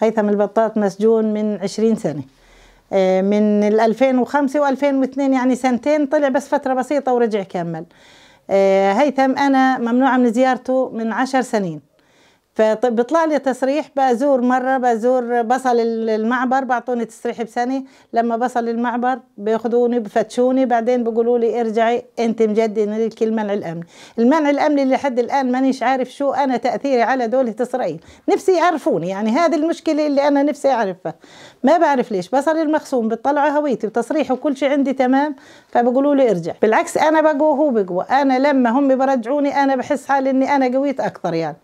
هيثم البطاط مسجون من 20 سنة آه، من 2005 و2002 يعني سنتين طلع بس فترة بسيطة ورجع كمل آه، هيثم أنا ممنوعة من زيارته من عشر سنين فبيطلع لي تصريح بزور مرة بزور بصل المعبر بعطوني تصريح بسنة لما بصل المعبر بياخذوني بفتشوني بعدين بيقولوا لي ارجعي انت مجددة لك المنع الامني، المنع الامني اللي لحد الان مانيش عارف شو انا تاثيري على دولة اسرائيل، نفسي يعرفوني يعني هذه المشكلة اللي انا نفسي اعرفها، ما بعرف ليش بصل المخصوم بتطلعوا هويتي وتصريحي وكل شيء عندي تمام فبقولوا لي ارجع، بالعكس انا بقوى هو بقوى، انا لما هم برجعوني انا بحس حالي اني انا قويت اكثر يعني.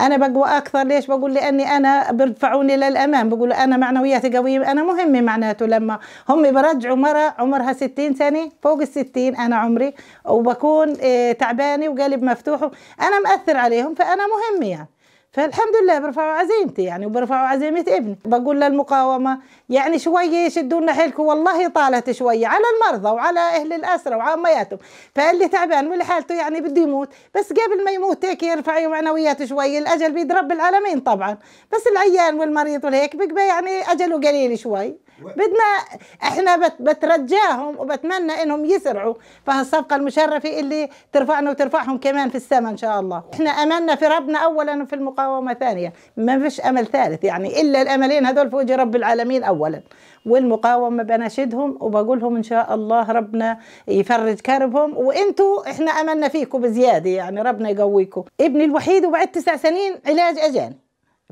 انا بقوى اكثر ليش بقول لاني انا بيرفعوني للامام بقول انا معنوياتي قويه انا مهمه معناته لما هم برجعوا مره عمرها 60 سنه فوق ال 60 انا عمري وبكون إيه، تعبانه وقلب مفتوح انا مأثر عليهم فانا مهمه يعني فالحمد لله برفعوا عزيمتي يعني وبرفعوا عزيمة ابني بقول للمقاومة يعني شوية شدوا لنا حيلكم والله طالت شوية على المرضى وعلى أهل الأسرة وعمياتهم فاللي تعبان واللي حالته يعني بده يموت بس قبل ما يموت هيك يرفعوا معنويات شوية الأجل بيد رب العالمين طبعا بس العيان والمريض والهيك بقى يعني أجله قليل شوي بدنا احنا بت بترجاهم وبتمنى انهم يسرعوا فهالصفقه المشرفه اللي ترفعنا وترفعهم كمان في السماء ان شاء الله احنا امنا في ربنا اولا وفي المقاومه مقاومة ثانية ما فيش أمل ثالث يعني إلا الأملين هذول في وجه رب العالمين أولا والمقاومة بناشدهم وبقولهم إن شاء الله ربنا يفرج كربهم وإنتوا إحنا أملنا فيكم بزيادة يعني ربنا يقويكم ابني الوحيد وبعد تسع سنين علاج أجاني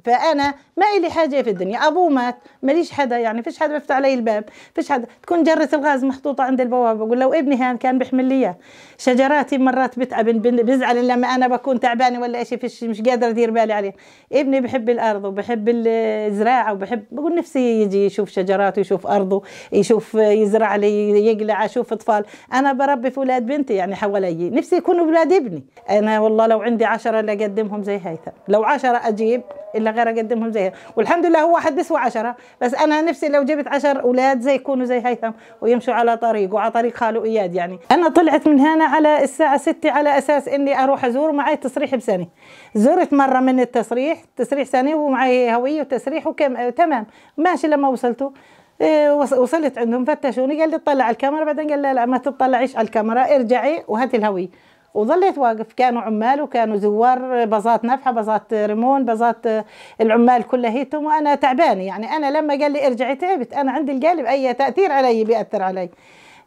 فانا ما إلي حاجه في الدنيا ابوه مات ماليش حدا يعني فيش حدا بيفتح علي الباب فيش حدا تكون جره الغاز محطوطه عند البوابه بقول لو ابني هان كان بيحمل لي شجراتي مرات بتعب بزعل لما انا بكون تعبانه ولا شيء فيش مش قادره ادير بالي عليه ابني بحب الارض وبحب الزراعه وبحب بقول نفسي يجي يشوف شجراته يشوف ارضه يشوف يزرع لي يقلع اشوف اطفال انا بربي في اولاد بنتي يعني حوالي نفسي يكونوا اولاد ابني انا والله لو عندي عشرة لاقدمهم زي هيثم لو عشرة اجيب الا غير اقدمهم زيها والحمد لله هو واحد بيسوى عشرة بس انا نفسي لو جبت عشر اولاد زي يكونوا زي هيثم ويمشوا على طريق وعلى طريق خاله اياد يعني انا طلعت من هنا على الساعه ستة على اساس اني اروح ازور معي تصريح بسنه زرت مره من التصريح تصريح سنه ومعي هويه وتصريح وكم تمام ماشي لما وصلته إيه، وصلت عندهم فتشوني قال لي اطلع على الكاميرا بعدين قال لا لا ما تطلعيش على الكاميرا ارجعي وهاتي الهويه وظليت واقف كانوا عمال وكانوا زوار بازات نفحة بازات ريمون بازات آه، العمال كلهيتهم وأنا تعبانة يعني أنا لما قال لي ارجعي تعبت أنا عندي القلب أي تأثير علي بيأثر علي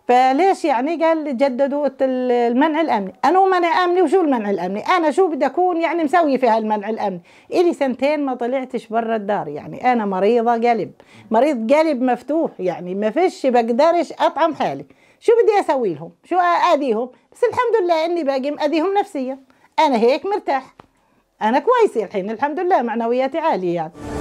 فليش يعني قال جددوا المنع الامني انا ومنع امني وشو المنع الامني انا شو بدي اكون يعني مسوي في هالمنع الامني الي سنتين ما طلعتش برا الدار يعني انا مريضه قلب مريض قلب مفتوح يعني ما فيش بقدرش اطعم حالي شو بدي اسوي لهم شو اذيهم بس الحمد لله اني باقي مأذيهم نفسيا انا هيك مرتاح انا كويسه الحين الحمد لله معنوياتي عاليه يعني